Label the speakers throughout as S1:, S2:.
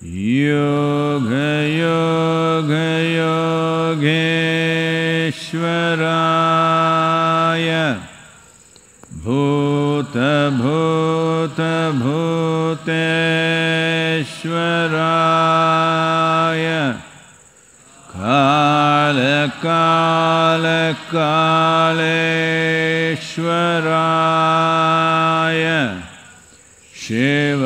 S1: योगयोगयोगेश्वराय भूत भूत भूतश्वराय कालकालकालेश्वराय शिव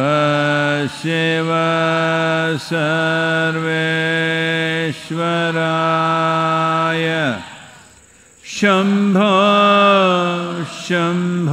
S1: सेवा सर्वेश्वराय शम्भो शम्भ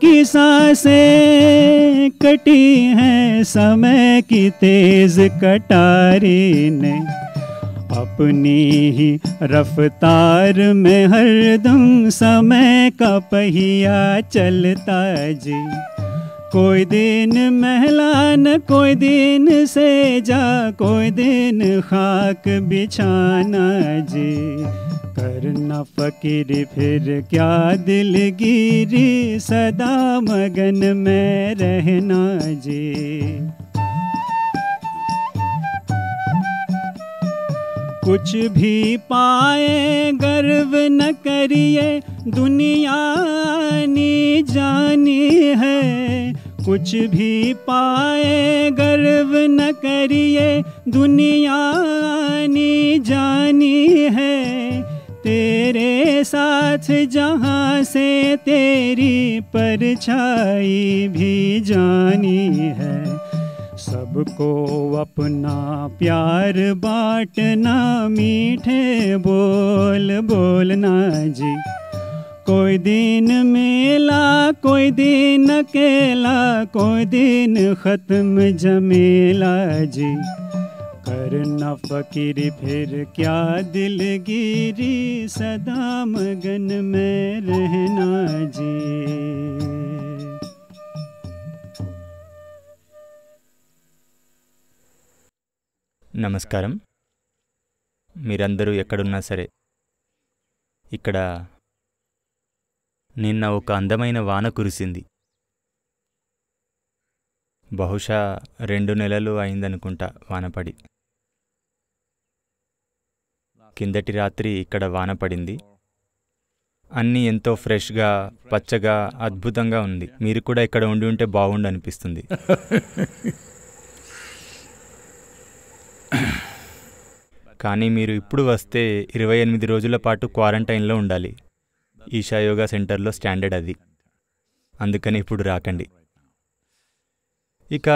S2: की सांसें कटी हैं समय की तेज कटारी ने अपनी ही रफ्तार में हरदम समय का पहिया चलता जी कोई दिन महलान कोई दिन से जा कोई दिन खाक बिछाना जी न फकीर फिर क्या दिलगिरी सदा मगन में रहना जी कुछ भी पाए गर्व न करिए दुनिया नी जानी है कुछ भी पाए गर्व न करिए दुनिया नी जानी है तेरे साथ जहाँ से तेरी परछाई भी जानी है सबको अपना प्यार बांटना मीठे बोल बोलना जी कोई दिन मेला कोई दिन अकेला कोई दिन ख़त्म जमेला जी हर नफकीर फिर क्या दिलगिरी सदा मगन में रहना जी
S3: నమస్కారం మీరందరూ ఎక్కడున్నా సరే ఇక్కడ నిన్న ఒక అందమైన వాన కురిసింది బహుశా రెండు నెలలు అయిందనుకుంటా వానపడి కిందటి రాత్రి ఇక్కడ వాన పడింది అన్నీ ఎంతో ఫ్రెష్గా పచ్చగా అద్భుతంగా ఉంది మీరు కూడా ఇక్కడ ఉండి ఉంటే బాగుండు అనిపిస్తుంది కానీ మీరు ఇప్పుడు వస్తే ఇరవై ఎనిమిది రోజుల పాటు క్వారంటైన్లో ఉండాలి ఈషా యోగా సెంటర్లో స్టాండర్డ్ అది అందుకని ఇప్పుడు రాకండి ఇక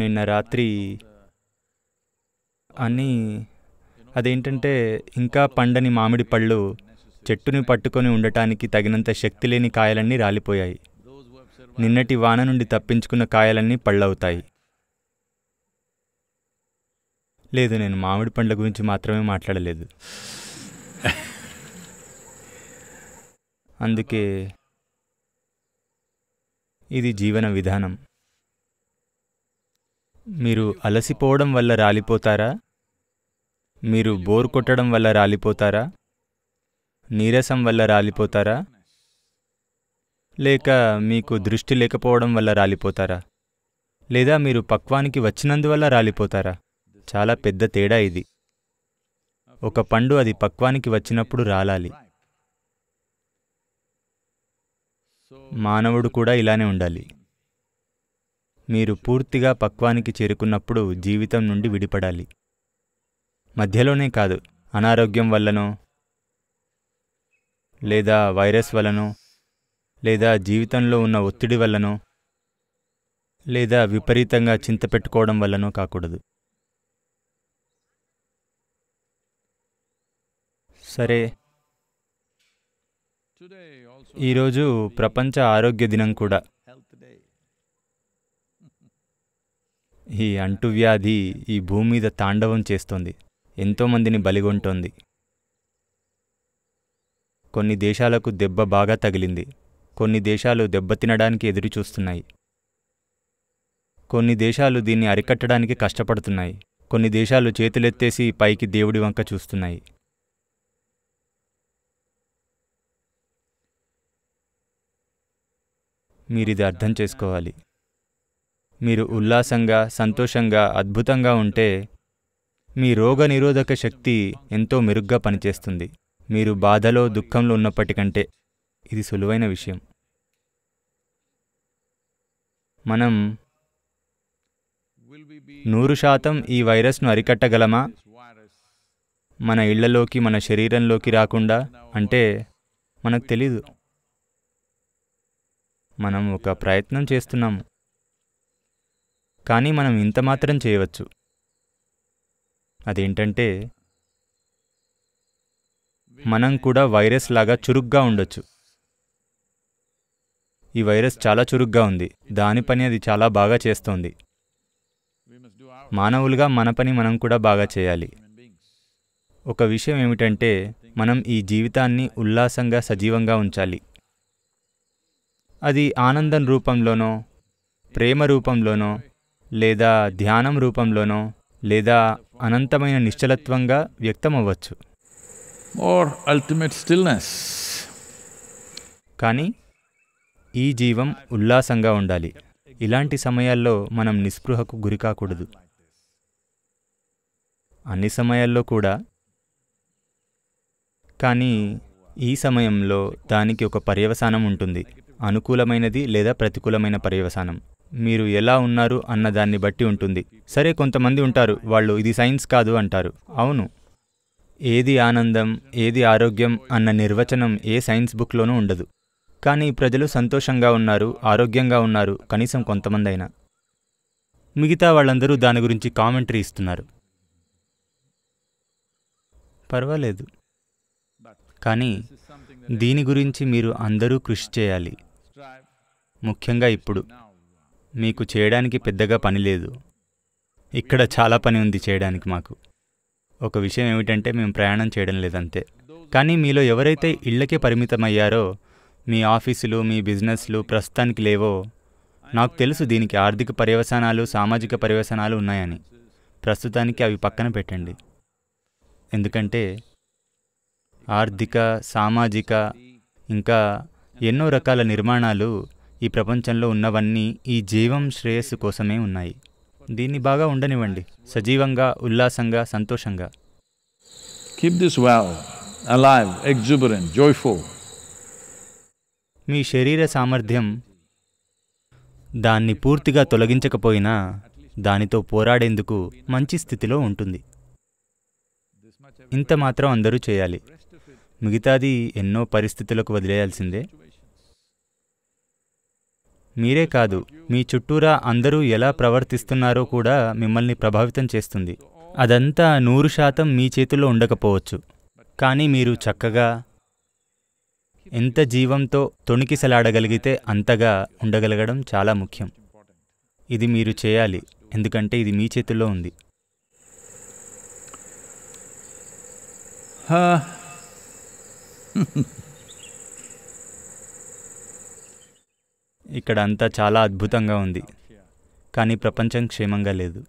S3: నిన్న రాత్రి అని అదేంటంటే ఇంకా పండని మామిడి పళ్ళు చెట్టుని పట్టుకొని ఉండటానికి తగినంత శక్తి లేని కాయలన్నీ రాలిపోయాయి నిన్నటి వాన నుండి తప్పించుకున్న కాయలన్నీ పళ్ళవుతాయి లేదు నేను మామిడి పండ్ల గురించి మాత్రమే మాట్లాడలేదు అందుకే ఇది జీవన విధానం మీరు అలసిపోవడం వల్ల రాలిపోతారా మీరు బోర్ కొట్టడం వల్ల రాలిపోతారా నీరసం వల్ల రాలిపోతారా లేక మీకు దృష్టి లేకపోవడం వల్ల రాలిపోతారా లేదా మీరు పక్వానికి వచ్చినందువల్ల రాలిపోతారా చాలా పెద్ద తేడా ఇది ఒక పండు అది పక్వానికి వచ్చినప్పుడు రాలాలి మానవుడు కూడా ఇలానే ఉండాలి మీరు పూర్తిగా పక్వానికి చేరుకున్నప్పుడు జీవితం నుండి విడిపడాలి మధ్యలోనే కాదు అనారోగ్యం వల్లనో లేదా వైరస్ వల్లనో లేదా జీవితంలో ఉన్న ఒత్తిడి వల్లనో లేదా విపరీతంగా చింత పెట్టుకోవడం వల్లనో కాకూడదు సరే ఈరోజు ప్రపంచ ఆరోగ్య దినం కూడా ఈ అంటువ్యాధి ఈ భూమి మీద తాండవం చేస్తోంది ఎంతోమందిని బలిగొంటోంది కొన్ని దేశాలకు దెబ్బ బాగా తగిలింది కొన్ని దేశాలు దెబ్బతినడానికి ఎదురుచూస్తున్నాయి కొన్ని దేశాలు దీన్ని అరికట్టడానికి కష్టపడుతున్నాయి కొన్ని దేశాలు చేతులెత్తేసి పైకి దేవుడి వంక చూస్తున్నాయి మీరిది అర్థం చేసుకోవాలి మీరు ఉల్లాసంగా సంతోషంగా అద్భుతంగా ఉంటే మీ రోగ నిరోధక శక్తి ఎంతో మెరుగ్గా పనిచేస్తుంది మీరు బాధలో దుఃఖంలో ఉన్నప్పటికంటే ఇది సులువైన విషయం మనం నూరు శాతం ఈ వైరస్ను అరికట్టగలమా మన ఇళ్లలోకి మన శరీరంలోకి రాకుండా అంటే మనకు తెలీదు మనం ఒక ప్రయత్నం చేస్తున్నాము కానీ మనం ఇంత మాత్రం చేయవచ్చు అదేంటంటే మనం కూడా వైరస్ లాగా చురుగ్గా ఉండొచ్చు ఈ వైరస్ చాలా చురుగ్గా ఉంది దాని పని అది చాలా బాగా చేస్తోంది మానవులుగా మన పని మనం కూడా బాగా చేయాలి ఒక విషయం ఏమిటంటే మనం ఈ జీవితాన్ని ఉల్లాసంగా సజీవంగా ఉంచాలి అది ఆనందం రూపంలోనో ప్రేమ రూపంలోనో లేదా ధ్యానం రూపంలోనో లేదా అనంతమైన నిశ్చలత్వంగా వ్యక్తమవ్వచ్చు అల్టిమేట్ స్టిల్నెస్ కానీ ఈ జీవం ఉల్లాసంగా ఉండాలి ఇలాంటి సమయాల్లో మనం నిస్పృహకు గురికాకూడదు అన్ని సమయాల్లో కూడా కానీ ఈ సమయంలో దానికి ఒక పర్యవసానం ఉంటుంది అనుకూలమైనది లేదా ప్రతికూలమైన పర్యవసానం మీరు ఎలా ఉన్నారు అన్న దాన్ని బట్టి ఉంటుంది సరే కొంతమంది ఉంటారు వాళ్ళు ఇది సైన్స్ కాదు అంటారు అవును ఏది ఆనందం ఏది ఆరోగ్యం అన్న నిర్వచనం ఏ సైన్స్ బుక్లోనూ ఉండదు కానీ ప్రజలు సంతోషంగా ఉన్నారు ఆరోగ్యంగా ఉన్నారు కనీసం కొంతమంది అయినా మిగతా వాళ్ళందరూ దాని గురించి కామెంటరీ ఇస్తున్నారు పర్వాలేదు కానీ దీని గురించి మీరు అందరూ కృషి చేయాలి ముఖ్యంగా ఇప్పుడు మీకు చేయడానికి పెద్దగా పని లేదు ఇక్కడ చాలా పని ఉంది చేయడానికి మాకు ఒక విషయం ఏమిటంటే మేము ప్రయాణం చేయడం లేదంతే కానీ మీలో ఎవరైతే ఇళ్ళకే పరిమితమయ్యారో మీ ఆఫీసులు మీ బిజినెస్లు ప్రస్తుతానికి లేవో నాకు తెలుసు దీనికి ఆర్థిక పర్యవసానాలు సామాజిక పర్యవసానాలు ఉన్నాయని ప్రస్తుతానికి అవి పక్కన పెట్టండి ఎందుకంటే ఆర్థిక సామాజిక ఇంకా ఎన్నో రకాల నిర్మాణాలు ఈ ప్రపంచంలో ఉన్నవన్నీ ఈ జీవం శ్రేయస్సు కోసమే ఉన్నాయి దీన్ని బాగా ఉండనివ్వండి సజీవంగా ఉల్లాసంగా సంతోషంగా కీప్ దిస్ మీ శరీర సామర్థ్యం దాన్ని పూర్తిగా తొలగించకపోయినా దానితో పోరాడేందుకు మంచి స్థితిలో ఉంటుంది ఇంత మాత్రం అందరూ చేయాలి మిగతాది ఎన్నో పరిస్థితులకు వదిలేయాల్సిందే మీరే కాదు మీ చుట్టూరా అందరూ ఎలా ప్రవర్తిస్తున్నారో కూడా మిమ్మల్ని ప్రభావితం చేస్తుంది అదంతా నూరు శాతం మీ చేతుల్లో ఉండకపోవచ్చు కానీ మీరు చక్కగా ఎంత జీవంతో తొణికిసలాడగలిగితే అంతగా ఉండగలగడం చాలా ముఖ్యం ఇది మీరు చేయాలి ఎందుకంటే ఇది మీ చేతుల్లో ఉంది హా ఇక్కడ అంతా చాలా అద్భుతంగా ఉంది కానీ ప్రపంచం క్షేమంగా లేదు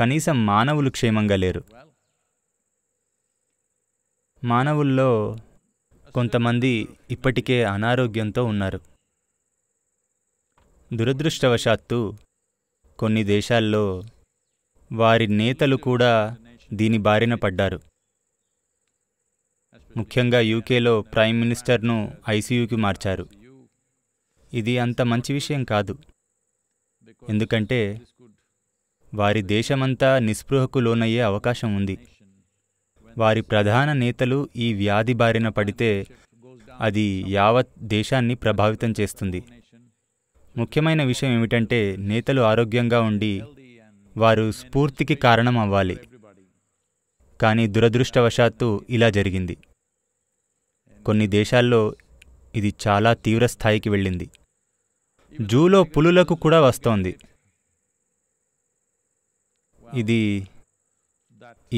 S3: కనీసం మానవులు క్షేమంగా లేరు మానవుల్లో కొంతమంది ఇప్పటికే అనారోగ్యంతో ఉన్నారు దురదృష్టవశాత్తు కొన్ని దేశాల్లో వారి నేతలు కూడా దీని బారిన పడ్డారు ముఖ్యంగా యూకేలో ప్రైమ్ మినిస్టర్ను ఐసీయూకి మార్చారు ఇది అంత మంచి విషయం కాదు ఎందుకంటే వారి దేశమంతా నిస్పృహకు లోనయ్యే అవకాశం ఉంది వారి ప్రధాన నేతలు ఈ వ్యాధి బారిన పడితే అది యావత్ దేశాన్ని ప్రభావితం చేస్తుంది ముఖ్యమైన విషయం ఏమిటంటే నేతలు ఆరోగ్యంగా ఉండి వారు స్ఫూర్తికి కారణం అవ్వాలి కానీ దురదృష్టవశాత్తు ఇలా జరిగింది కొన్ని దేశాల్లో ఇది చాలా తీవ్ర స్థాయికి వెళ్ళింది జూలో పులులకు కూడా వస్తోంది ఇది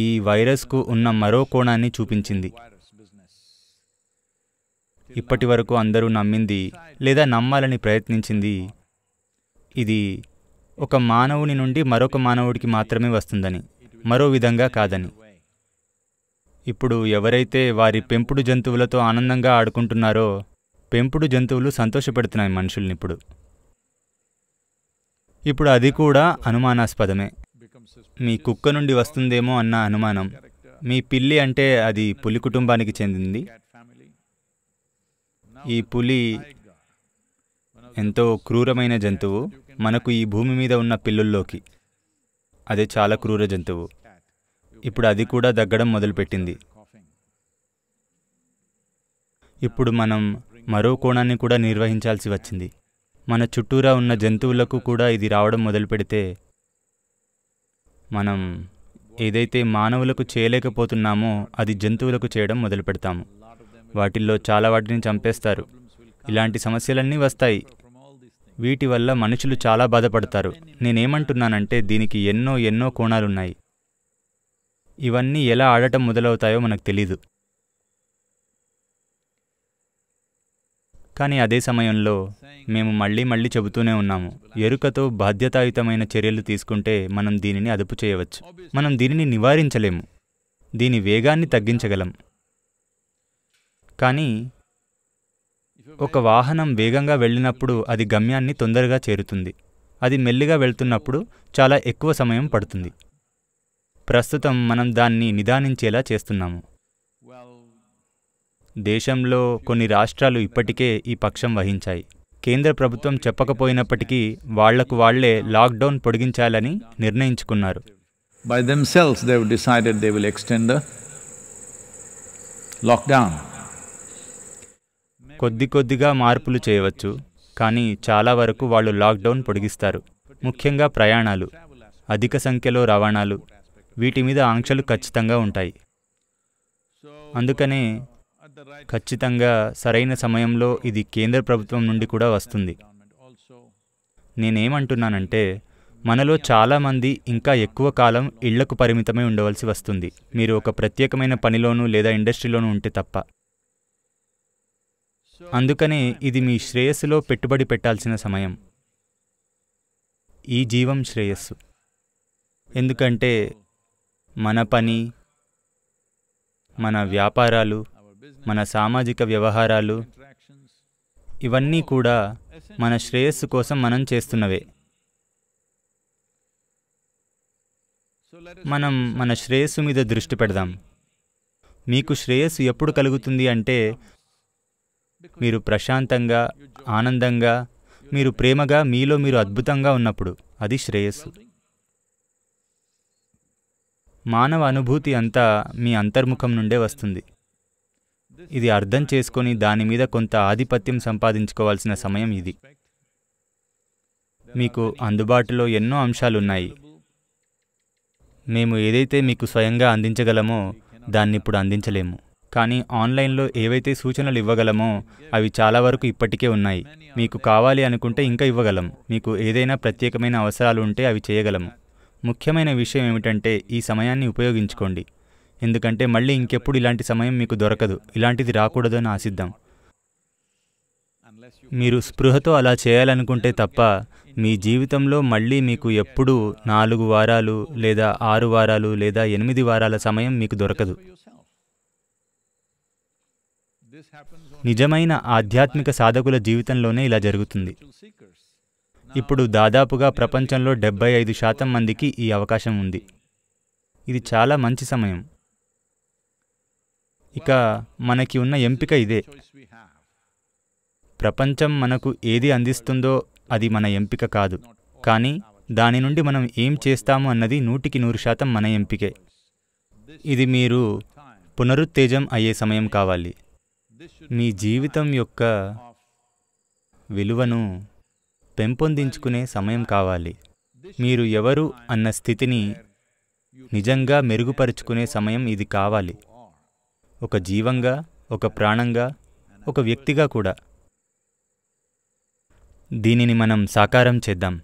S3: ఈ వైరస్కు ఉన్న మరో కోణాన్ని చూపించింది ఇప్పటి వరకు అందరూ నమ్మింది లేదా నమ్మాలని ప్రయత్నించింది ఇది ఒక మానవుని నుండి మరొక మానవుడికి మాత్రమే వస్తుందని మరో విధంగా కాదని ఇప్పుడు ఎవరైతే వారి పెంపుడు జంతువులతో ఆనందంగా ఆడుకుంటున్నారో పెంపుడు జంతువులు సంతోషపెడుతున్నాయి మనుషుల్ని ఇప్పుడు ఇప్పుడు అది కూడా అనుమానాస్పదమే మీ కుక్క నుండి వస్తుందేమో అన్న అనుమానం మీ పిల్లి అంటే అది పులి కుటుంబానికి చెందింది ఈ పులి ఎంతో క్రూరమైన జంతువు మనకు ఈ భూమి మీద ఉన్న పిల్లుల్లోకి అదే చాలా క్రూర జంతువు ఇప్పుడు అది కూడా దగ్గడం మొదలుపెట్టింది ఇప్పుడు మనం మరో కోణాన్ని కూడా నిర్వహించాల్సి వచ్చింది మన చుట్టూరా ఉన్న జంతువులకు కూడా ఇది రావడం మొదలు పెడితే మనం ఏదైతే మానవులకు చేయలేకపోతున్నామో అది జంతువులకు చేయడం మొదలు పెడతాము వాటిల్లో చాలా వాటిని చంపేస్తారు ఇలాంటి సమస్యలన్నీ వస్తాయి వీటి వల్ల మనుషులు చాలా బాధపడతారు నేనేమంటున్నానంటే దీనికి ఎన్నో ఎన్నో కోణాలున్నాయి ఇవన్నీ ఎలా ఆడటం మొదలవుతాయో మనకు తెలీదు కానీ అదే సమయంలో మేము మళ్ళీ మళ్ళీ చెబుతూనే ఉన్నాము ఎరుకతో బాధ్యతాయుతమైన చర్యలు తీసుకుంటే మనం దీనిని అదుపు చేయవచ్చు మనం దీనిని నివారించలేము దీని వేగాన్ని తగ్గించగలం కానీ ఒక వాహనం వేగంగా వెళ్ళినప్పుడు అది గమ్యాన్ని తొందరగా చేరుతుంది అది మెల్లిగా వెళ్తున్నప్పుడు చాలా ఎక్కువ సమయం పడుతుంది ప్రస్తుతం మనం దాన్ని నిదానించేలా చేస్తున్నాము దేశంలో కొన్ని రాష్ట్రాలు ఇప్పటికే ఈ పక్షం వహించాయి కేంద్ర ప్రభుత్వం చెప్పకపోయినప్పటికీ వాళ్లకు వాళ్లే లాక్డౌన్ పొడిగించాలని నిర్ణయించుకున్నారు by themselves they've decided they will extend lockdown కొద్ది కొద్దిగా మార్పులు చేయవచ్చు కానీ చాలా వరకు వాళ్ళు లాక్డౌన్ పొడిగిస్తారు ముఖ్యంగా ప్రయాణాలు అధిక సంఖ్యలో రవాణాలు వీటి మీద ఆంక్షలు ఖచ్చితంగా ఉంటాయి అందుకనే ఖచ్చితంగా సరైన సమయంలో ఇది కేంద్ర ప్రభుత్వం నుండి కూడా వస్తుంది నేనేమంటున్నానంటే మనలో చాలామంది ఇంకా ఎక్కువ కాలం ఇళ్లకు పరిమితమై ఉండవలసి వస్తుంది మీరు ఒక ప్రత్యేకమైన పనిలోనూ లేదా ఇండస్ట్రీలోనూ ఉంటే తప్ప అందుకనే ఇది మీ శ్రేయస్సులో పెట్టుబడి పెట్టాల్సిన సమయం ఈ జీవం శ్రేయస్సు ఎందుకంటే మన పని మన వ్యాపారాలు మన సామాజిక వ్యవహారాలు ఇవన్నీ కూడా మన శ్రేయస్సు కోసం మనం చేస్తున్నవే మనం మన శ్రేయస్సు మీద దృష్టి పెడదాం మీకు శ్రేయస్సు ఎప్పుడు కలుగుతుంది అంటే మీరు ప్రశాంతంగా ఆనందంగా మీరు ప్రేమగా మీలో మీరు అద్భుతంగా ఉన్నప్పుడు అది శ్రేయస్సు మానవ అనుభూతి అంతా మీ అంతర్ముఖం నుండే వస్తుంది ఇది అర్థం చేసుకొని దాని మీద కొంత ఆధిపత్యం సంపాదించుకోవాల్సిన సమయం ఇది మీకు అందుబాటులో ఎన్నో అంశాలున్నాయి మేము ఏదైతే మీకు స్వయంగా అందించగలమో దాన్ని ఇప్పుడు అందించలేము కానీ ఆన్లైన్లో ఏవైతే సూచనలు ఇవ్వగలమో అవి చాలా వరకు ఇప్పటికే ఉన్నాయి మీకు కావాలి అనుకుంటే ఇంకా ఇవ్వగలం మీకు ఏదైనా ప్రత్యేకమైన అవసరాలు ఉంటే అవి చేయగలము ముఖ్యమైన విషయం ఏమిటంటే ఈ సమయాన్ని ఉపయోగించుకోండి ఎందుకంటే మళ్ళీ ఇంకెప్పుడు ఇలాంటి సమయం మీకు దొరకదు ఇలాంటిది రాకూడదని ఆశిద్దాం మీరు స్పృహతో అలా చేయాలనుకుంటే తప్ప మీ జీవితంలో మళ్ళీ మీకు ఎప్పుడూ నాలుగు వారాలు లేదా ఆరు వారాలు లేదా ఎనిమిది వారాల సమయం మీకు దొరకదు నిజమైన ఆధ్యాత్మిక సాధకుల జీవితంలోనే ఇలా జరుగుతుంది ఇప్పుడు దాదాపుగా ప్రపంచంలో డెబ్బై ఐదు శాతం మందికి ఈ అవకాశం ఉంది ఇది చాలా మంచి సమయం ఇక మనకి ఉన్న ఎంపిక ఇదే ప్రపంచం మనకు ఏది అందిస్తుందో అది మన ఎంపిక కాదు కానీ దాని నుండి మనం ఏం చేస్తాము అన్నది నూటికి నూరు శాతం మన ఎంపికే ఇది మీరు పునరుత్తేజం అయ్యే సమయం కావాలి మీ జీవితం యొక్క విలువను పెంపొందించుకునే సమయం కావాలి మీరు ఎవరు అన్న స్థితిని నిజంగా మెరుగుపరుచుకునే సమయం ఇది కావాలి ఒక జీవంగా ఒక ప్రాణంగా ఒక వ్యక్తిగా కూడా దీనిని మనం సాకారం చేద్దాం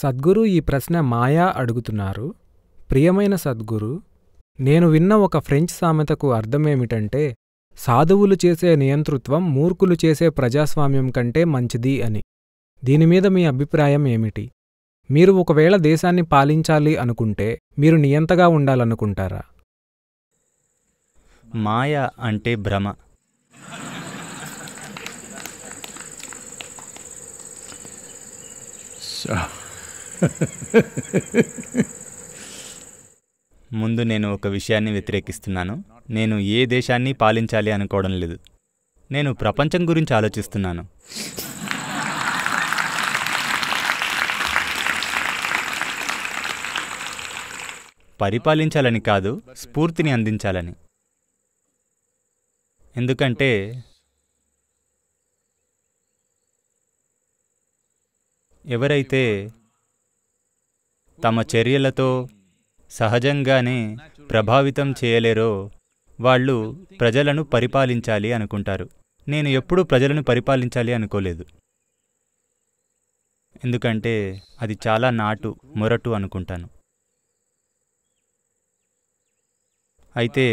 S4: సద్గురు ఈ ప్రశ్న మాయా అడుగుతున్నారు ప్రియమైన సద్గురు నేను విన్న ఒక ఫ్రెంచ్ సామెతకు అర్థమేమిటంటే సాధువులు చేసే నియంతృత్వం మూర్ఖులు చేసే ప్రజాస్వామ్యం కంటే మంచిది అని దీనిమీద మీ అభిప్రాయం ఏమిటి మీరు ఒకవేళ దేశాన్ని పాలించాలి అనుకుంటే మీరు నియంతగా ఉండాలనుకుంటారా
S3: మాయ అంటే భ్రమ ha. ముందు నేను ఒక విషయాన్ని వ్యతిరేకిస్తున్నాను నేను ఏ దేశాన్ని పాలించాలి అనుకోవడం లేదు నేను ప్రపంచం గురించి ఆలోచిస్తున్నాను పరిపాలించాలని కాదు స్ఫూర్తిని అందించాలని ఎందుకంటే ఎవరైతే తమ చర్యలతో సహజంగానే ప్రభావితం చేయలేరో వాళ్ళు ప్రజలను పరిపాలించాలి అనుకుంటారు నేను ఎప్పుడూ ప్రజలను పరిపాలించాలి అనుకోలేదు ఎందుకంటే అది చాలా నాటు మొరటు అనుకుంటాను అయితే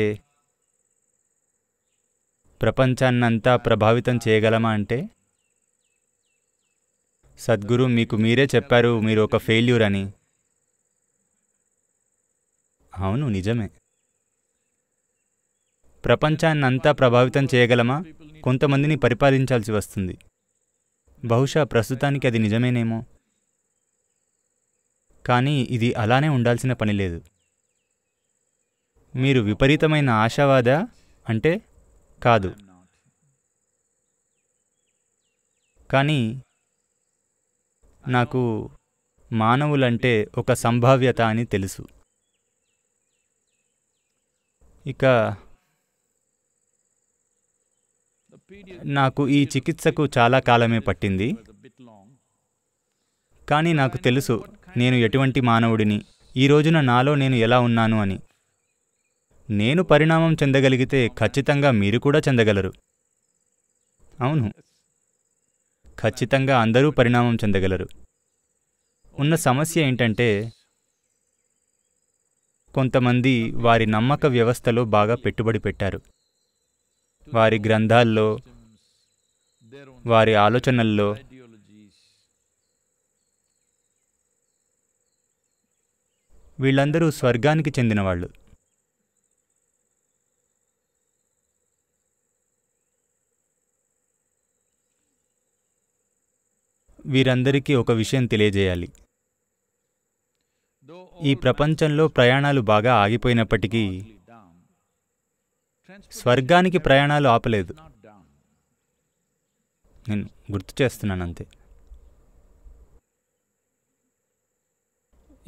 S3: ప్రపంచాన్నంతా ప్రభావితం చేయగలమా అంటే సద్గురు మీకు మీరే చెప్పారు మీరు ఒక ఫెయిల్యూర్ అని అవును నిజమే ప్రపంచాన్నంతా ప్రభావితం చేయగలమా కొంతమందిని పరిపాలించాల్సి వస్తుంది బహుశా ప్రస్తుతానికి అది నిజమేనేమో కానీ ఇది అలానే ఉండాల్సిన పని లేదు మీరు విపరీతమైన ఆశావాద అంటే కాదు కానీ నాకు మానవులంటే ఒక సంభావ్యత అని తెలుసు ఇక నాకు ఈ చికిత్సకు చాలా కాలమే పట్టింది కానీ నాకు తెలుసు నేను ఎటువంటి మానవుడిని ఈ రోజున నాలో నేను ఎలా ఉన్నాను అని నేను పరిణామం చెందగలిగితే ఖచ్చితంగా మీరు కూడా చెందగలరు అవును ఖచ్చితంగా అందరూ పరిణామం చెందగలరు ఉన్న సమస్య ఏంటంటే కొంతమంది వారి నమ్మక వ్యవస్థలో బాగా పెట్టుబడి పెట్టారు వారి గ్రంథాల్లో వారి ఆలోచనల్లో వీళ్ళందరూ స్వర్గానికి చెందినవాళ్ళు వీరందరికీ ఒక విషయం తెలియజేయాలి ఈ ప్రపంచంలో ప్రయాణాలు బాగా ఆగిపోయినప్పటికీ స్వర్గానికి ప్రయాణాలు ఆపలేదు నేను గుర్తు చేస్తున్నాను అంతే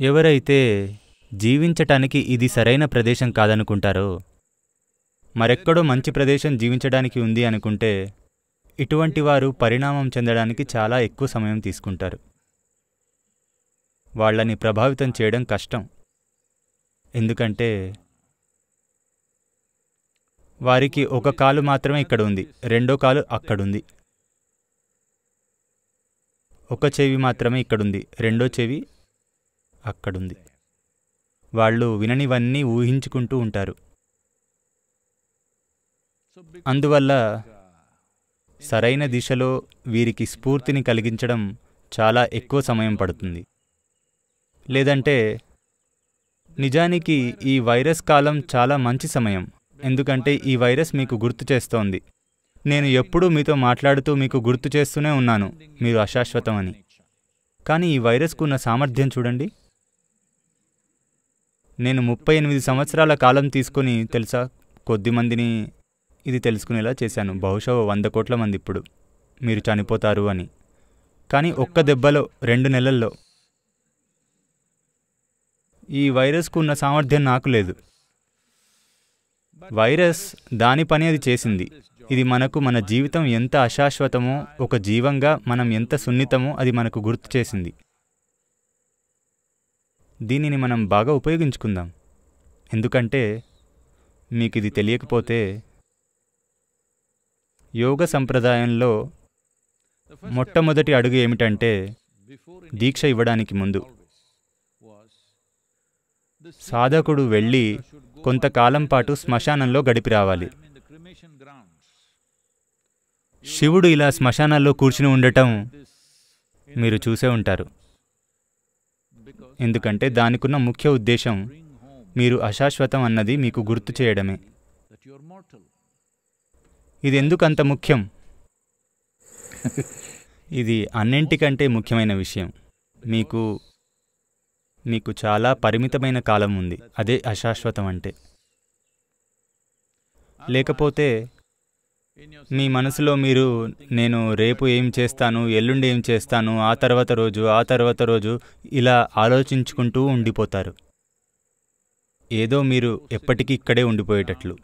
S3: ఎవరైతే జీవించటానికి ఇది సరైన ప్రదేశం కాదనుకుంటారో మరెక్కడో మంచి ప్రదేశం జీవించడానికి ఉంది అనుకుంటే ఇటువంటి వారు పరిణామం చెందడానికి చాలా ఎక్కువ సమయం తీసుకుంటారు వాళ్ళని ప్రభావితం చేయడం కష్టం ఎందుకంటే వారికి ఒక కాలు మాత్రమే ఇక్కడ ఉంది రెండో కాలు అక్కడుంది ఒక చెవి మాత్రమే ఇక్కడుంది రెండో చెవి అక్కడుంది వాళ్ళు విననివన్నీ ఊహించుకుంటూ ఉంటారు అందువల్ల సరైన దిశలో వీరికి స్ఫూర్తిని కలిగించడం చాలా ఎక్కువ సమయం పడుతుంది లేదంటే నిజానికి ఈ వైరస్ కాలం చాలా మంచి సమయం ఎందుకంటే ఈ వైరస్ మీకు గుర్తు చేస్తోంది నేను ఎప్పుడూ మీతో మాట్లాడుతూ మీకు గుర్తు చేస్తూనే ఉన్నాను మీరు అశాశ్వతం అని కానీ ఈ వైరస్కు ఉన్న సామర్థ్యం చూడండి నేను ముప్పై ఎనిమిది సంవత్సరాల కాలం తీసుకుని తెలుసా కొద్ది మందిని ఇది తెలుసుకునేలా చేశాను బహుశా వంద కోట్ల మంది ఇప్పుడు మీరు చనిపోతారు అని కానీ ఒక్క దెబ్బలో రెండు నెలల్లో ఈ వైరస్కు ఉన్న సామర్థ్యం నాకు లేదు వైరస్ దాని పని అది చేసింది ఇది మనకు మన జీవితం ఎంత అశాశ్వతమో ఒక జీవంగా మనం ఎంత సున్నితమో అది మనకు గుర్తు చేసింది దీనిని మనం బాగా ఉపయోగించుకుందాం ఎందుకంటే మీకు ఇది తెలియకపోతే యోగ సంప్రదాయంలో మొట్టమొదటి అడుగు ఏమిటంటే దీక్ష ఇవ్వడానికి ముందు సాధకుడు వెళ్ళి కొంతకాలం పాటు శ్మశానంలో గడిపిరావాలి శివుడు ఇలా శ్మశానాల్లో కూర్చుని ఉండటం మీరు చూసే ఉంటారు ఎందుకంటే దానికున్న ముఖ్య ఉద్దేశం మీరు అశాశ్వతం అన్నది మీకు గుర్తు చేయడమే ఇది ఎందుకు అంత ముఖ్యం ఇది అన్నింటికంటే ముఖ్యమైన విషయం మీకు నీకు చాలా పరిమితమైన కాలం ఉంది అదే అశాశ్వతం అంటే లేకపోతే మీ మనసులో మీరు నేను రేపు ఏం చేస్తాను ఎల్లుండి ఏం చేస్తాను ఆ తర్వాత రోజు ఆ తర్వాత రోజు ఇలా ఆలోచించుకుంటూ ఉండిపోతారు ఏదో మీరు ఎప్పటికీ ఇక్కడే ఉండిపోయేటట్లు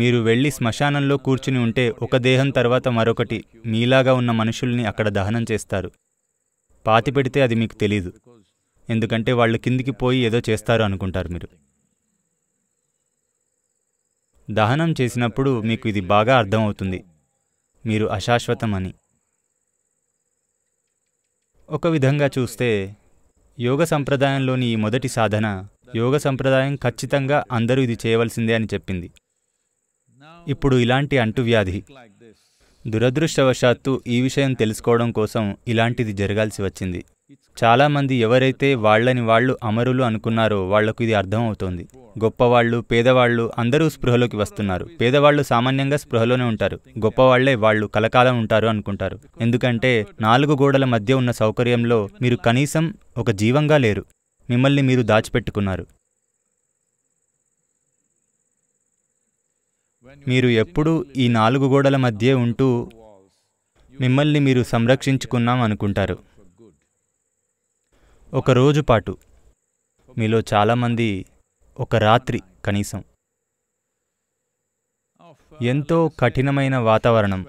S3: మీరు వెళ్ళి శ్మశానంలో కూర్చుని ఉంటే ఒక దేహం తర్వాత మరొకటి మీలాగా ఉన్న మనుషుల్ని అక్కడ దహనం చేస్తారు పాతి పెడితే అది మీకు తెలీదు ఎందుకంటే వాళ్ళు కిందికి పోయి ఏదో చేస్తారు అనుకుంటారు మీరు దహనం చేసినప్పుడు మీకు ఇది బాగా అర్థమవుతుంది మీరు అశాశ్వతం అని ఒక విధంగా చూస్తే యోగ సంప్రదాయంలోని ఈ మొదటి సాధన యోగ సంప్రదాయం ఖచ్చితంగా అందరూ ఇది చేయవలసిందే అని చెప్పింది ఇప్పుడు ఇలాంటి అంటువ్యాధి దురదృష్టవశాత్తు ఈ విషయం తెలుసుకోవడం కోసం ఇలాంటిది జరగాల్సి వచ్చింది చాలామంది ఎవరైతే వాళ్ళని వాళ్ళు అమరులు అనుకున్నారో వాళ్లకు ఇది అర్థమవుతోంది గొప్పవాళ్ళు పేదవాళ్ళు అందరూ స్పృహలోకి వస్తున్నారు పేదవాళ్ళు సామాన్యంగా స్పృహలోనే ఉంటారు గొప్పవాళ్లే వాళ్ళు కలకాలం ఉంటారు అనుకుంటారు ఎందుకంటే నాలుగు గోడల మధ్య ఉన్న సౌకర్యంలో మీరు కనీసం ఒక జీవంగా లేరు మిమ్మల్ని మీరు దాచిపెట్టుకున్నారు మీరు ఎప్పుడూ ఈ నాలుగు గోడల మధ్య ఉంటూ మిమ్మల్ని మీరు సంరక్షించుకున్నాం అనుకుంటారు ఒక రోజు పాటు మీలో చాలామంది ఒక రాత్రి కనీసం ఎంతో కఠినమైన వాతావరణం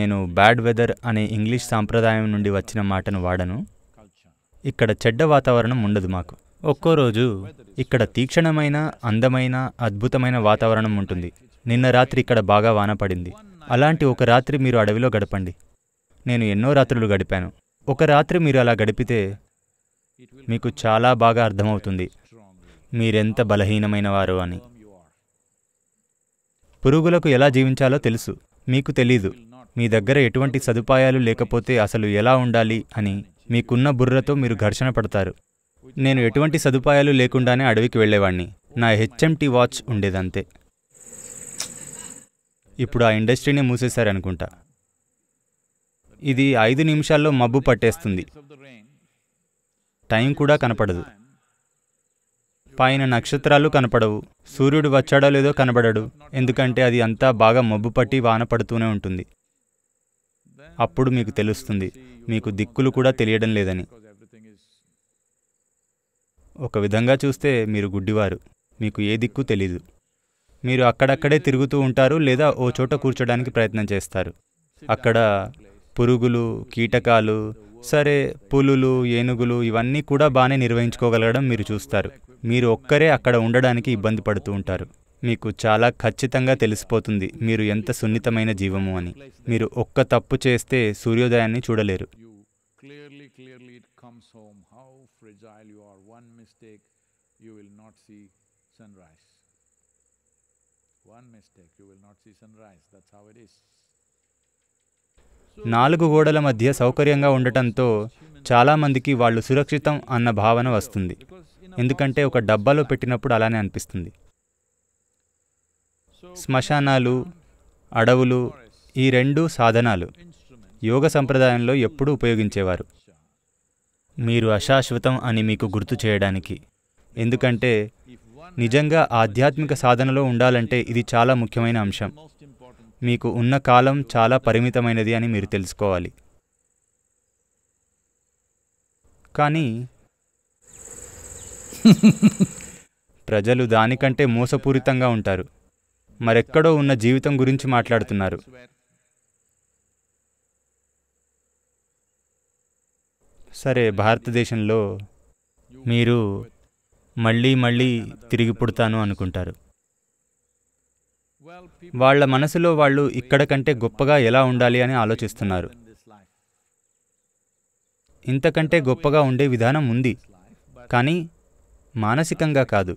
S3: నేను బ్యాడ్ వెదర్ అనే ఇంగ్లీష్ సాంప్రదాయం నుండి వచ్చిన మాటను వాడను ఇక్కడ చెడ్డ వాతావరణం ఉండదు మాకు ఒక్కో రోజు ఇక్కడ తీక్షణమైన అందమైన అద్భుతమైన వాతావరణం ఉంటుంది నిన్న రాత్రి ఇక్కడ బాగా వాన పడింది అలాంటి ఒక రాత్రి మీరు అడవిలో గడపండి నేను ఎన్నో రాత్రులు గడిపాను ఒక రాత్రి మీరు అలా గడిపితే మీకు చాలా బాగా అర్థమవుతుంది మీరెంత బలహీనమైన వారు అని పురుగులకు ఎలా జీవించాలో తెలుసు మీకు తెలీదు మీ దగ్గర ఎటువంటి సదుపాయాలు లేకపోతే అసలు ఎలా ఉండాలి అని మీకున్న బుర్రతో మీరు ఘర్షణ పడతారు నేను ఎటువంటి సదుపాయాలు లేకుండానే అడవికి వెళ్ళేవాణ్ణి నా హెచ్ఎంటీ వాచ్ ఉండేదంతే ఇప్పుడు ఆ ఇండస్ట్రీని మూసేశారనుకుంటా ఇది ఐదు నిమిషాల్లో మబ్బు పట్టేస్తుంది టైం కూడా కనపడదు పైన నక్షత్రాలు కనపడవు సూర్యుడు వచ్చాడో లేదో కనబడడు ఎందుకంటే అది అంతా బాగా మబ్బు పట్టి వాన పడుతూనే ఉంటుంది అప్పుడు మీకు తెలుస్తుంది మీకు దిక్కులు కూడా తెలియడం లేదని ఒక విధంగా చూస్తే మీరు గుడ్డివారు మీకు ఏ దిక్కు తెలీదు మీరు అక్కడక్కడే తిరుగుతూ ఉంటారు లేదా ఓ చోట కూర్చోడానికి ప్రయత్నం చేస్తారు అక్కడ పురుగులు కీటకాలు సరే పులులు ఏనుగులు ఇవన్నీ కూడా బాగానే నిర్వహించుకోగలగడం మీరు చూస్తారు మీరు ఒక్కరే అక్కడ ఉండడానికి ఇబ్బంది పడుతూ ఉంటారు మీకు చాలా ఖచ్చితంగా తెలిసిపోతుంది మీరు ఎంత సున్నితమైన జీవము అని మీరు ఒక్క తప్పు చేస్తే సూర్యోదయాన్ని చూడలేరు
S1: One mistake, you will not see sunrise. That's how it is.
S3: నాలుగు గోడల మధ్య సౌకర్యంగా ఉండటంతో చాలామందికి వాళ్ళు సురక్షితం అన్న భావన వస్తుంది ఎందుకంటే ఒక డబ్బాలో పెట్టినప్పుడు అలానే అనిపిస్తుంది శ్మశానాలు అడవులు ఈ రెండు సాధనాలు యోగ సంప్రదాయంలో ఎప్పుడూ ఉపయోగించేవారు మీరు అశాశ్వతం అని మీకు గుర్తు చేయడానికి ఎందుకంటే నిజంగా ఆధ్యాత్మిక సాధనలో ఉండాలంటే ఇది చాలా ముఖ్యమైన అంశం మీకు ఉన్న కాలం చాలా పరిమితమైనది అని మీరు తెలుసుకోవాలి కానీ ప్రజలు దానికంటే మోసపూరితంగా ఉంటారు మరెక్కడో ఉన్న జీవితం గురించి మాట్లాడుతున్నారు సరే భారతదేశంలో మీరు మళ్ళీ మళ్ళీ తిరిగి పుడతాను అనుకుంటారు వాళ్ళ మనసులో వాళ్ళు ఇక్కడ కంటే గొప్పగా ఎలా ఉండాలి అని ఆలోచిస్తున్నారు ఇంతకంటే గొప్పగా ఉండే విధానం ఉంది కానీ మానసికంగా కాదు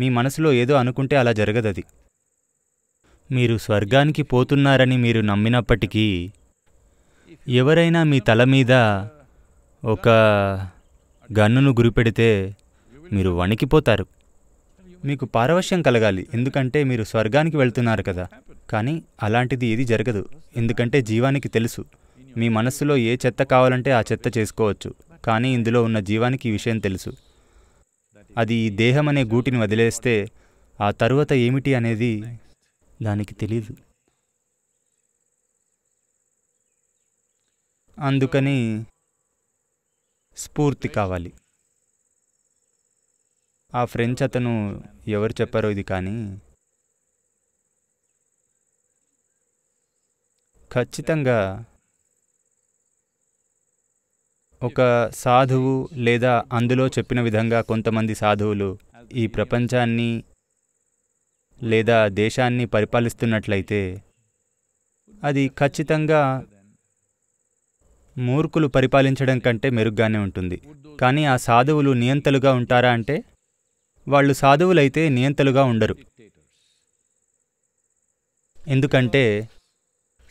S3: మీ మనసులో ఏదో అనుకుంటే అలా జరగదది మీరు స్వర్గానికి పోతున్నారని మీరు నమ్మినప్పటికీ ఎవరైనా మీ తల మీద ఒక గన్నును గురిపెడితే మీరు వణికిపోతారు మీకు పారవశ్యం కలగాలి ఎందుకంటే మీరు స్వర్గానికి వెళ్తున్నారు కదా కానీ అలాంటిది ఏది జరగదు ఎందుకంటే జీవానికి తెలుసు మీ మనస్సులో ఏ చెత్త కావాలంటే ఆ చెత్త చేసుకోవచ్చు కానీ ఇందులో ఉన్న జీవానికి ఈ విషయం తెలుసు అది ఈ దేహం అనే గూటిని వదిలేస్తే ఆ తరువాత ఏమిటి అనేది దానికి తెలియదు అందుకని స్ఫూర్తి కావాలి ఆ ఫ్రెంచ్ అతను ఎవరు చెప్పారో ఇది కానీ ఖచ్చితంగా ఒక సాధువు లేదా అందులో చెప్పిన విధంగా కొంతమంది సాధువులు ఈ ప్రపంచాన్ని లేదా దేశాన్ని పరిపాలిస్తున్నట్లయితే అది ఖచ్చితంగా మూర్ఖులు పరిపాలించడం కంటే మెరుగ్గానే ఉంటుంది కానీ ఆ సాధువులు నియంతలుగా ఉంటారా అంటే వాళ్ళు సాధువులైతే నియంతలుగా ఉండరు ఎందుకంటే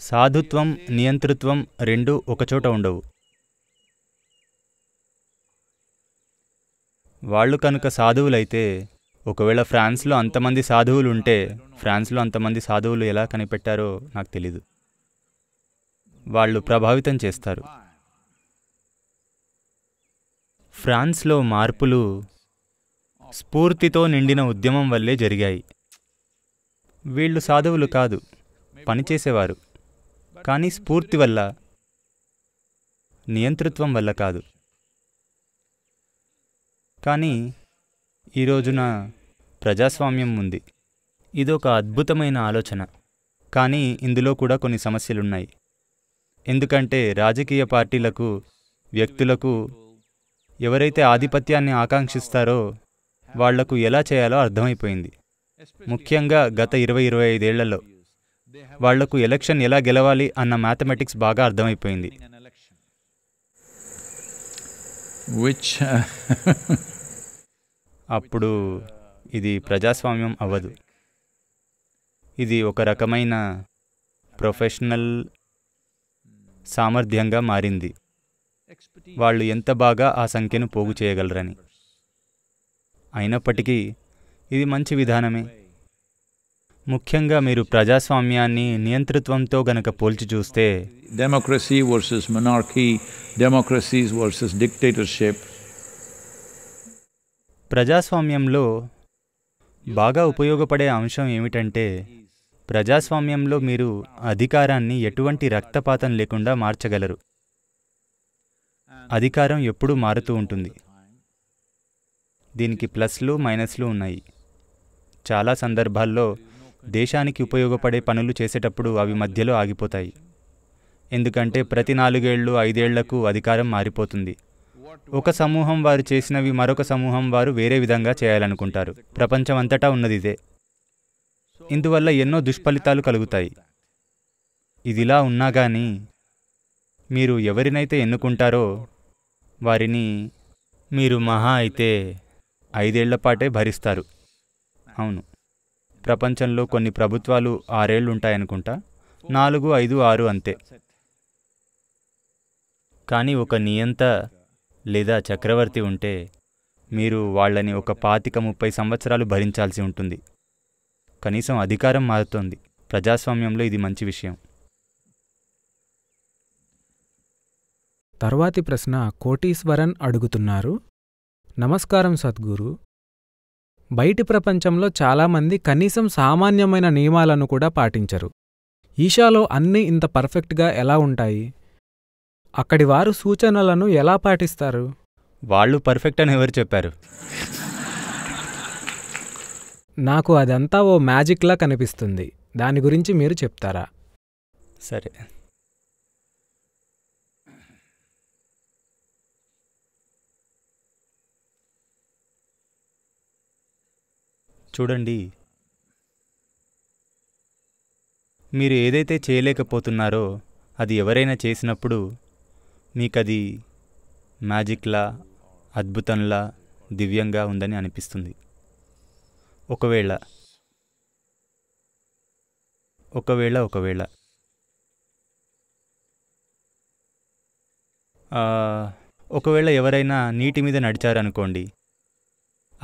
S3: సాధుత్వం నియంతృత్వం రెండూ ఒకచోట ఉండవు వాళ్ళు కనుక సాధువులైతే ఒకవేళ ఫ్రాన్స్లో అంతమంది సాధువులు ఉంటే ఫ్రాన్స్లో అంతమంది సాధువులు ఎలా కనిపెట్టారో నాకు తెలీదు వాళ్ళు ప్రభావితం చేస్తారు ఫ్రాన్స్లో మార్పులు స్ఫూర్తితో నిండిన ఉద్యమం వల్లే జరిగాయి వీళ్ళు సాధువులు కాదు పనిచేసేవారు కానీ స్ఫూర్తి వల్ల నియంతృత్వం వల్ల కాదు కానీ ఈ రోజున ప్రజాస్వామ్యం ఉంది ఇదొక అద్భుతమైన ఆలోచన కానీ ఇందులో కూడా కొన్ని సమస్యలున్నాయి ఎందుకంటే రాజకీయ పార్టీలకు వ్యక్తులకు ఎవరైతే ఆధిపత్యాన్ని ఆకాంక్షిస్తారో వాళ్లకు ఎలా చేయాలో అర్థమైపోయింది ముఖ్యంగా గత ఇరవై ఇరవై ఐదేళ్లలో వాళ్లకు ఎలక్షన్ ఎలా గెలవాలి అన్న మ్యాథమెటిక్స్ బాగా అర్థమైపోయింది uh, అప్పుడు ఇది ప్రజాస్వామ్యం అవ్వదు ఇది ఒక రకమైన ప్రొఫెషనల్ సామర్థ్యంగా మారింది వాళ్ళు ఎంత బాగా ఆ సంఖ్యను పోగు చేయగలరని అయినప్పటికీ ఇది మంచి విధానమే ముఖ్యంగా మీరు ప్రజాస్వామ్యాన్ని నియంతృత్వంతో గనక పోల్చి చూస్తే democracy versus monarchy democracies versus dictatorship ప్రజాస్వామ్యంలో బాగా ఉపయోగపడే అంశం ఏమిటంటే ప్రజాస్వామ్యంలో మీరు అధికారాన్ని ఎటువంటి రక్తపాతం లేకుండా మార్చగలరు అధికారం ఎప్పుడూ మారుతూ ఉంటుంది దీనికి ప్లస్లు మైనస్లు ఉన్నాయి చాలా సందర్భాల్లో దేశానికి ఉపయోగపడే పనులు చేసేటప్పుడు అవి మధ్యలో ఆగిపోతాయి ఎందుకంటే ప్రతి నాలుగేళ్లు ఐదేళ్లకు అధికారం మారిపోతుంది ఒక సమూహం వారు చేసినవి మరొక సమూహం వారు వేరే విధంగా చేయాలనుకుంటారు ప్రపంచమంతటా ఉన్నది ఇదే ఇందువల్ల ఎన్నో దుష్ఫలితాలు కలుగుతాయి ఇదిలా ఉన్నా కానీ మీరు ఎవరినైతే ఎన్నుకుంటారో వారిని మీరు మహా అయితే ఐదేళ్లపాటే భరిస్తారు అవును ప్రపంచంలో కొన్ని ప్రభుత్వాలు ఆరేళ్ళు ఉంటాయనుకుంటా నాలుగు ఐదు ఆరు అంతే కానీ ఒక నియంత లేదా చక్రవర్తి ఉంటే మీరు వాళ్ళని ఒక పాతిక ముప్పై సంవత్సరాలు భరించాల్సి ఉంటుంది కనీసం అధికారం మారుతోంది ప్రజాస్వామ్యంలో ఇది మంచి విషయం
S4: తర్వాతి ప్రశ్న కోటీశ్వరన్ అడుగుతున్నారు నమస్కారం సద్గురు బయటి ప్రపంచంలో చాలామంది కనీసం సామాన్యమైన నియమాలను కూడా పాటించరు ఈషాలో అన్నీ ఇంత పర్ఫెక్ట్గా ఎలా ఉంటాయి అక్కడి వారు సూచనలను ఎలా పాటిస్తారు
S3: వాళ్ళు పర్ఫెక్ట్ అని ఎవరు చెప్పారు
S4: నాకు అదంతా ఓ మ్యాజిక్లా కనిపిస్తుంది దాని గురించి మీరు చెప్తారా సరే
S3: చూడండి మీరు ఏదైతే చేయలేకపోతున్నారో అది ఎవరైనా చేసినప్పుడు మీకది మ్యాజిక్లా అద్భుతంలా దివ్యంగా ఉందని అనిపిస్తుంది ఒకవేళ ఒకవేళ ఒకవేళ ఒకవేళ ఎవరైనా నీటి మీద నడిచారనుకోండి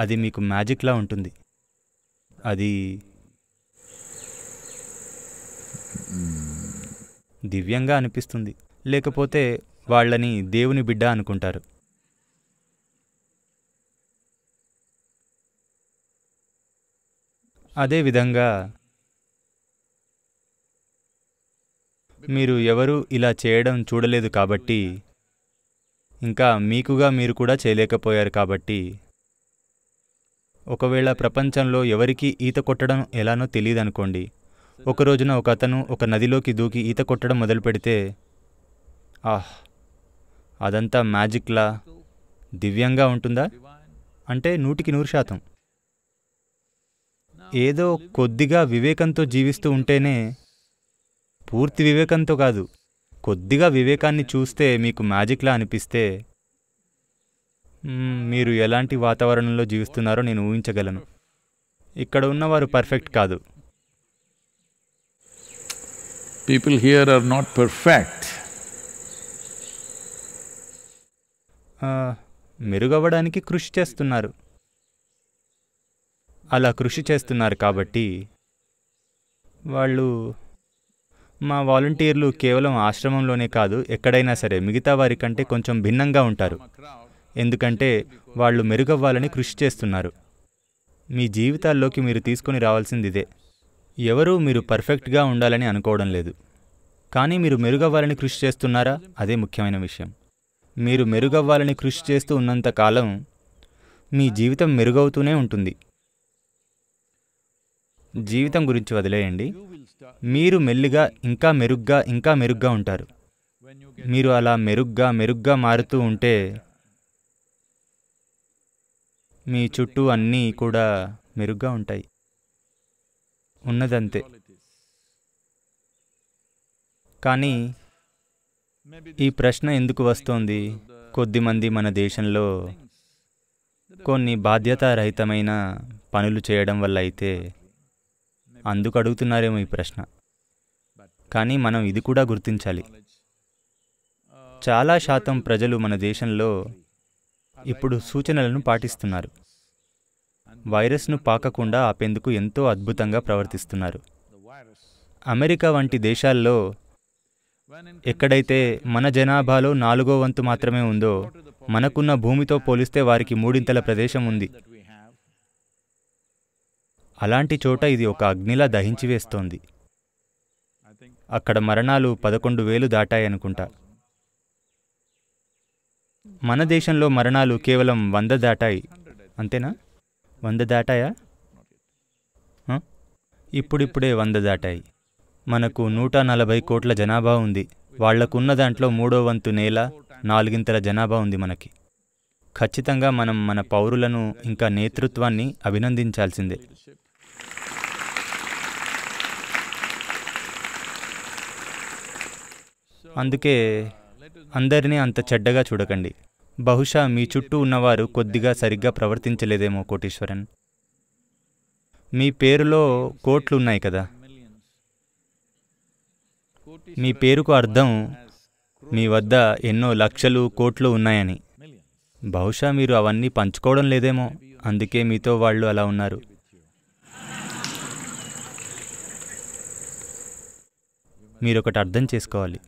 S3: అది మీకు మ్యాజిక్లా ఉంటుంది అది దివ్యంగా అనిపిస్తుంది లేకపోతే వాళ్ళని దేవుని బిడ్డ అనుకుంటారు అదేవిధంగా మీరు ఎవరూ ఇలా చేయడం చూడలేదు కాబట్టి ఇంకా మీకుగా మీరు కూడా చేయలేకపోయారు కాబట్టి ఒకవేళ ప్రపంచంలో ఎవరికీ ఈత కొట్టడం ఎలానో తెలియదనుకోండి ఒక రోజున ఒక అతను ఒక నదిలోకి దూకి ఈత కొట్టడం మొదలు పెడితే ఆహ్ అదంతా మ్యాజిక్లా దివ్యంగా ఉంటుందా అంటే నూటికి నూరు శాతం ఏదో కొద్దిగా వివేకంతో జీవిస్తూ ఉంటేనే పూర్తి వివేకంతో కాదు కొద్దిగా వివేకాన్ని చూస్తే మీకు మ్యాజిక్లా అనిపిస్తే మీరు ఎలాంటి వాతావరణంలో జీవిస్తున్నారో నేను ఊహించగలను ఇక్కడ ఉన్నవారు పర్ఫెక్ట్ కాదు people here are not perfect మెరుగవ్వడానికి కృషి చేస్తున్నారు అలా కృషి చేస్తున్నారు కాబట్టి వాళ్ళు మా వాలంటీర్లు కేవలం ఆశ్రమంలోనే కాదు ఎక్కడైనా సరే మిగతా వారి కంటే కొంచెం భిన్నంగా ఉంటారు ఎందుకంటే వాళ్ళు మెరుగవ్వాలని కృషి చేస్తున్నారు మీ జీవితాల్లోకి మీరు తీసుకొని రావాల్సింది ఇదే ఎవరూ మీరు పర్ఫెక్ట్గా ఉండాలని అనుకోవడం లేదు కానీ మీరు మెరుగవ్వాలని కృషి చేస్తున్నారా అదే ముఖ్యమైన విషయం మీరు మెరుగవ్వాలని కృషి చేస్తూ ఉన్నంత కాలం మీ జీవితం మెరుగవుతూనే ఉంటుంది జీవితం గురించి వదిలేయండి మీరు మెల్లిగా ఇంకా మెరుగ్గా ఇంకా మెరుగ్గా ఉంటారు మీరు అలా మెరుగ్గా మెరుగ్గా మారుతూ ఉంటే మీ చుట్టూ అన్నీ కూడా మెరుగ్గా ఉంటాయి ఉన్నదంతే కానీ ఈ ప్రశ్న ఎందుకు వస్తోంది కొద్దిమంది మన దేశంలో కొన్ని బాధ్యతారహితమైన పనులు చేయడం వల్ల అయితే అందుకు అడుగుతున్నారేమో ఈ ప్రశ్న కానీ మనం ఇది కూడా గుర్తించాలి చాలా శాతం ప్రజలు మన దేశంలో ఇప్పుడు సూచనలను పాటిస్తున్నారు వైరస్ను పాకకుండా ఆపేందుకు ఎంతో అద్భుతంగా ప్రవర్తిస్తున్నారు అమెరికా వంటి దేశాల్లో ఎక్కడైతే మన జనాభాలో నాలుగో వంతు మాత్రమే ఉందో మనకున్న భూమితో పోలిస్తే వారికి మూడింతల ప్రదేశం ఉంది అలాంటి చోట ఇది ఒక అగ్నిలా దహించివేస్తోంది అక్కడ మరణాలు పదకొండు వేలు దాటాయనుకుంటా మన దేశంలో మరణాలు కేవలం వంద దాటాయి అంతేనా వంద దాటాయా ఇప్పుడిప్పుడే వంద దాటాయి మనకు నూట నలభై కోట్ల జనాభా ఉంది వాళ్లకున్న దాంట్లో మూడో వంతు నేల నాలుగింతల జనాభా ఉంది మనకి ఖచ్చితంగా మనం మన పౌరులను ఇంకా నేతృత్వాన్ని అభినందించాల్సిందే అందుకే అందరినీ అంత చెడ్డగా చూడకండి బహుశా మీ చుట్టూ ఉన్నవారు కొద్దిగా సరిగ్గా ప్రవర్తించలేదేమో కోటీశ్వరన్ మీ పేరులో కోట్లున్నాయి ఉన్నాయి కదా మీ పేరుకు అర్థం మీ వద్ద ఎన్నో లక్షలు కోట్లు ఉన్నాయని బహుశా మీరు అవన్నీ పంచుకోవడం లేదేమో అందుకే మీతో వాళ్ళు అలా ఉన్నారు మీరొకటి అర్థం చేసుకోవాలి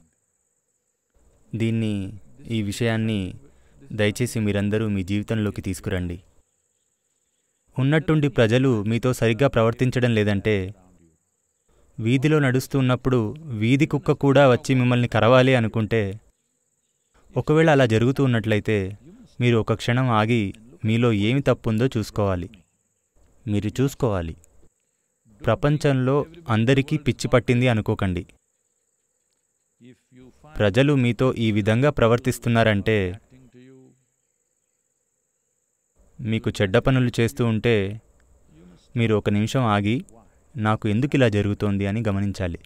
S3: దీన్ని ఈ విషయాన్ని దయచేసి మీరందరూ మీ జీవితంలోకి తీసుకురండి ఉన్నట్టుండి ప్రజలు మీతో సరిగ్గా ప్రవర్తించడం లేదంటే వీధిలో నడుస్తున్నప్పుడు వీధి కుక్క కూడా వచ్చి మిమ్మల్ని కరవాలి అనుకుంటే ఒకవేళ అలా జరుగుతూ ఉన్నట్లయితే మీరు ఒక క్షణం ఆగి మీలో ఏమి తప్పుందో చూసుకోవాలి మీరు చూసుకోవాలి ప్రపంచంలో అందరికీ పిచ్చి పట్టింది అనుకోకండి ప్రజలు మీతో ఈ విధంగా ప్రవర్తిస్తున్నారంటే మీకు చెడ్డ పనులు చేస్తూ ఉంటే మీరు ఒక నిమిషం ఆగి నాకు ఎందుకు ఇలా జరుగుతోంది అని గమనించాలి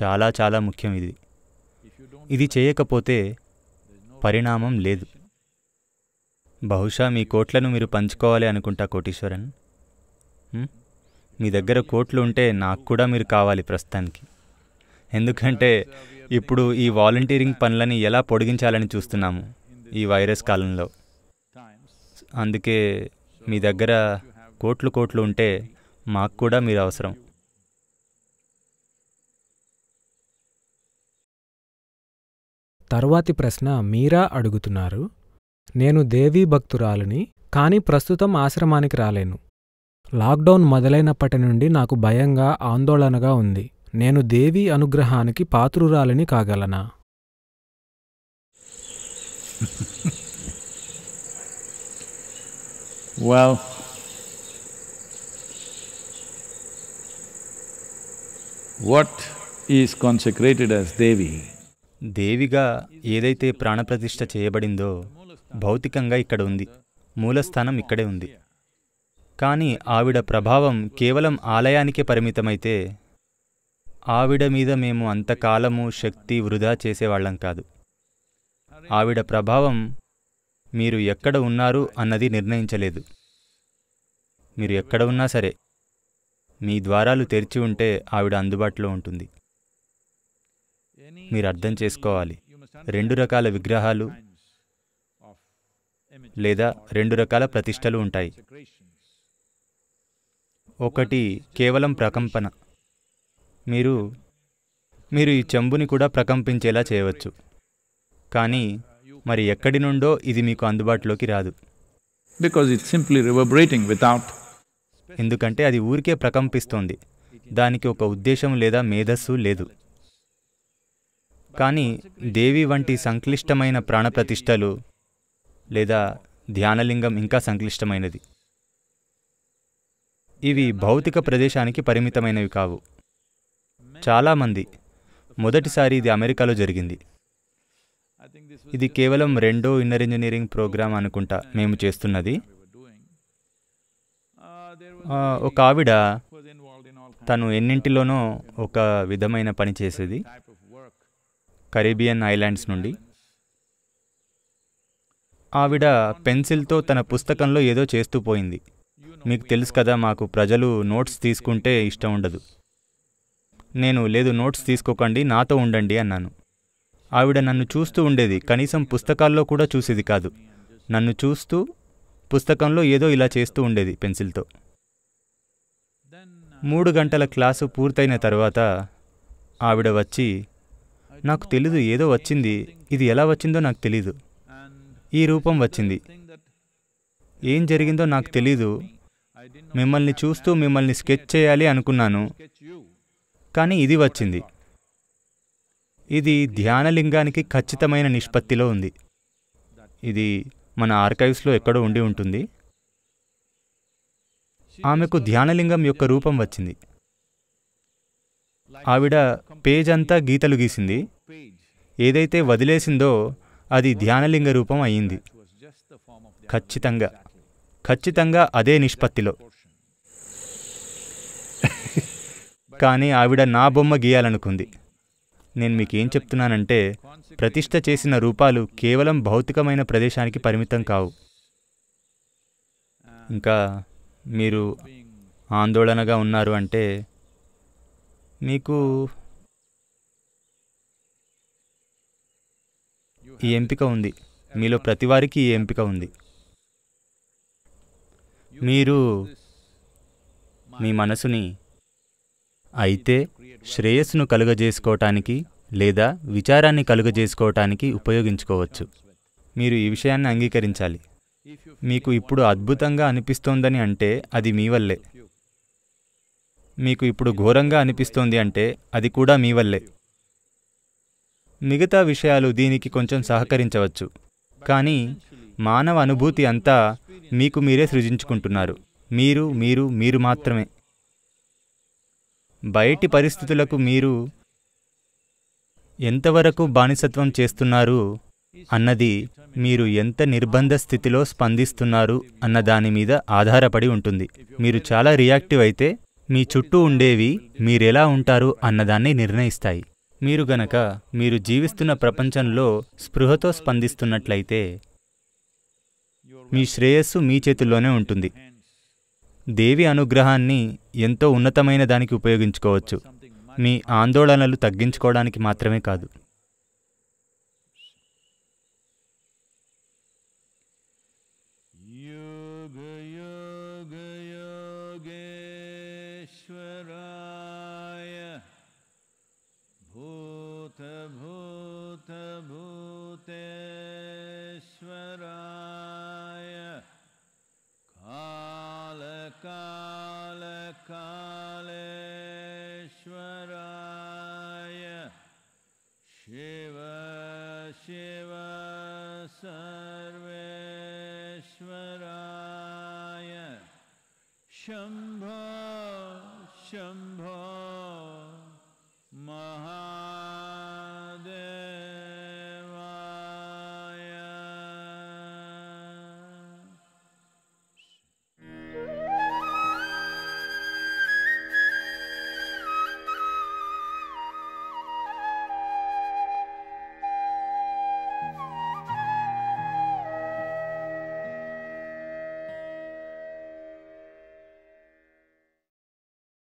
S3: చాలా చాలా ముఖ్యం ఇది ఇది చేయకపోతే పరిణామం లేదు బహుశా మీ కోట్లను మీరు పంచుకోవాలి అనుకుంటా కోటీశ్వరన్ మీ దగ్గర కోట్లు ఉంటే నాకు కూడా మీరు కావాలి ప్రస్తుతానికి ఎందుకంటే ఇప్పుడు ఈ వాలంటీరింగ్ పనులని ఎలా పొడిగించాలని చూస్తున్నాము ఈ వైరస్ కాలంలో అందుకే మీ దగ్గర కోట్లు కోట్లు ఉంటే మాకు కూడా మీరు అవసరం
S4: తర్వాతి ప్రశ్న మీరా అడుగుతున్నారు నేను దేవీ భక్తురాలిని కానీ ప్రస్తుతం ఆశ్రమానికి రాలేను లాక్డౌన్ మొదలైనప్పటి నుండి నాకు భయంగా ఆందోళనగా ఉంది నేను దేవి అనుగ్రహానికి పాత్రురాలని కాగలనా well,
S3: what is consecrated as Devi? దేవిగా ఏదైతే ప్రాణప్రతిష్ఠ చేయబడిందో భౌతికంగా ఇక్కడ ఉంది మూలస్థానం ఇక్కడే ఉంది కానీ ఆవిడ ప్రభావం కేవలం ఆలయానికే పరిమితమైతే ఆవిడ మీద మేము అంతకాలము శక్తి వృధా చేసేవాళ్ళం కాదు ఆవిడ ప్రభావం మీరు ఎక్కడ ఉన్నారు అన్నది నిర్ణయించలేదు మీరు ఎక్కడ ఉన్నా సరే మీ ద్వారాలు తెరిచి ఉంటే ఆవిడ అందుబాటులో ఉంటుంది మీరు అర్థం చేసుకోవాలి రెండు రకాల విగ్రహాలు లేదా రెండు రకాల ప్రతిష్టలు ఉంటాయి ఒకటి కేవలం ప్రకంపన మీరు మీరు ఈ చెంబుని కూడా ప్రకంపించేలా చేయవచ్చు కానీ మరి ఎక్కడి నుండో ఇది మీకు అందుబాటులోకి రాదు because it simply reverberating without ఎందుకంటే అది ఊరికే ప్రకంపిస్తోంది దానికి ఒక ఉద్దేశం లేదా మేధస్సు లేదు కానీ దేవి వంటి సంక్లిష్టమైన ప్రాణప్రతిష్టలు లేదా ధ్యానలింగం ఇంకా సంక్లిష్టమైనది ఇవి భౌతిక ప్రదేశానికి పరిమితమైనవి కావు చాలామంది మొదటిసారి ఇది అమెరికాలో జరిగింది ఇది కేవలం రెండో ఇన్నర్ ఇంజనీరింగ్ ప్రోగ్రామ్ అనుకుంటా మేము చేస్తున్నది ఒక ఆవిడ తను ఎన్నింటిలోనో ఒక విధమైన పని చేసేది కరీబియన్ ఐలాండ్స్ నుండి ఆవిడ పెన్సిల్తో తన పుస్తకంలో ఏదో చేస్తూ పోయింది మీకు తెలుసు కదా మాకు ప్రజలు నోట్స్ తీసుకుంటే ఇష్టం ఉండదు నేను లేదు నోట్స్ తీసుకోకండి నాతో ఉండండి అన్నాను ఆవిడ నన్ను చూస్తూ ఉండేది కనీసం పుస్తకాల్లో కూడా చూసేది కాదు నన్ను చూస్తూ పుస్తకంలో ఏదో ఇలా చేస్తూ ఉండేది పెన్సిల్తో మూడు గంటల క్లాసు పూర్తయిన తర్వాత ఆవిడ వచ్చి నాకు తెలీదు ఏదో వచ్చింది ఇది ఎలా వచ్చిందో నాకు తెలీదు ఈ రూపం వచ్చింది ఏం జరిగిందో నాకు తెలీదు మిమ్మల్ని చూస్తూ మిమ్మల్ని స్కెచ్ చేయాలి అనుకున్నాను కానీ ఇది వచ్చింది ఇది ధ్యానలింగానికి ఖచ్చితమైన నిష్పత్తిలో ఉంది ఇది మన ఆర్కైవ్స్లో ఎక్కడో ఉండి ఉంటుంది ఆమెకు ధ్యానలింగం యొక్క రూపం వచ్చింది ఆవిడ పేజ్ అంతా గీతలు గీసింది ఏదైతే వదిలేసిందో అది ధ్యానలింగ రూపం అయ్యింది ఖచ్చితంగా ఖచ్చితంగా అదే నిష్పత్తిలో కానీ ఆవిడ నా బొమ్మ గీయాలనుకుంది నేను మీకేం చెప్తున్నానంటే ప్రతిష్ట చేసిన రూపాలు కేవలం భౌతికమైన ప్రదేశానికి పరిమితం కావు ఇంకా మీరు ఆందోళనగా ఉన్నారు అంటే మీకు ఈ ఎంపిక ఉంది మీలో ప్రతివారికి ఈ ఎంపిక ఉంది మీరు మీ మనసుని అయితే శ్రేయస్సును కలుగజేసుకోవటానికి లేదా విచారాన్ని కలుగజేసుకోవటానికి ఉపయోగించుకోవచ్చు మీరు ఈ విషయాన్ని అంగీకరించాలి మీకు ఇప్పుడు అద్భుతంగా అనిపిస్తోందని అంటే అది మీ వల్లే మీకు ఇప్పుడు ఘోరంగా అనిపిస్తోంది అంటే అది కూడా మీ వల్లే మిగతా విషయాలు దీనికి కొంచెం సహకరించవచ్చు కానీ మానవ అనుభూతి అంతా మీకు మీరే సృజించుకుంటున్నారు మీరు మీరు మీరు మాత్రమే బయటి పరిస్థితులకు మీరు ఎంతవరకు బానిసత్వం చేస్తున్నారు అన్నది మీరు ఎంత నిర్బంధ స్థితిలో స్పందిస్తున్నారు అన్న దాని మీద ఆధారపడి ఉంటుంది మీరు చాలా రియాక్టివ్ అయితే మీ చుట్టూ ఉండేవి మీరెలా ఉంటారు అన్నదాన్ని నిర్ణయిస్తాయి మీరు గనక మీరు జీవిస్తున్న ప్రపంచంలో స్పృహతో స్పందిస్తున్నట్లయితే మీ శ్రేయస్సు మీ చేతుల్లోనే ఉంటుంది దేవి అనుగ్రహాన్ని ఎంతో ఉన్నతమైన దానికి ఉపయోగించుకోవచ్చు మీ ఆందోళనలు తగ్గించుకోవడానికి మాత్రమే కాదు